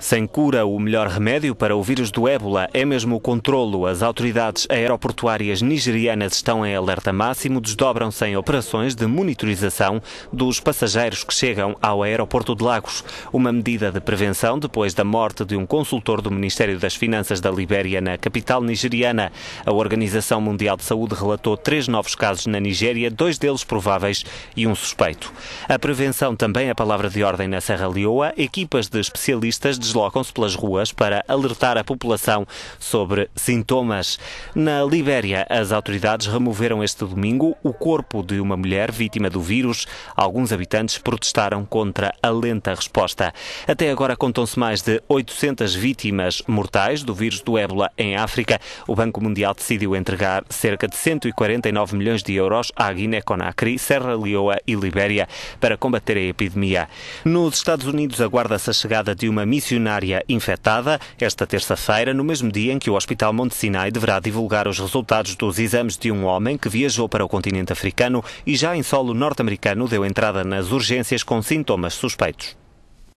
Sem cura, o melhor remédio para o vírus do ébola é mesmo o controlo. As autoridades aeroportuárias nigerianas estão em alerta máximo, desdobram-se em operações de monitorização dos passageiros que chegam ao aeroporto de Lagos. Uma medida de prevenção depois da morte de um consultor do Ministério das Finanças da Libéria na capital nigeriana. A Organização Mundial de Saúde relatou três novos casos na Nigéria, dois deles prováveis e um suspeito. A prevenção também é palavra de ordem na Serra Leoa. Equipas de especialistas de deslocam-se pelas ruas para alertar a população sobre sintomas. Na Libéria, as autoridades removeram este domingo o corpo de uma mulher vítima do vírus. Alguns habitantes protestaram contra a lenta resposta. Até agora contam-se mais de 800 vítimas mortais do vírus do ébola em África. O Banco Mundial decidiu entregar cerca de 149 milhões de euros à Guiné-Conakry, Serra Leoa e Libéria para combater a epidemia. Nos Estados Unidos aguarda-se a chegada de uma missionária bilionária infectada, esta terça-feira, no mesmo dia em que o Hospital Monte Sinai deverá divulgar os resultados dos exames de um homem que viajou para o continente africano e já em solo norte-americano deu entrada nas urgências com sintomas suspeitos.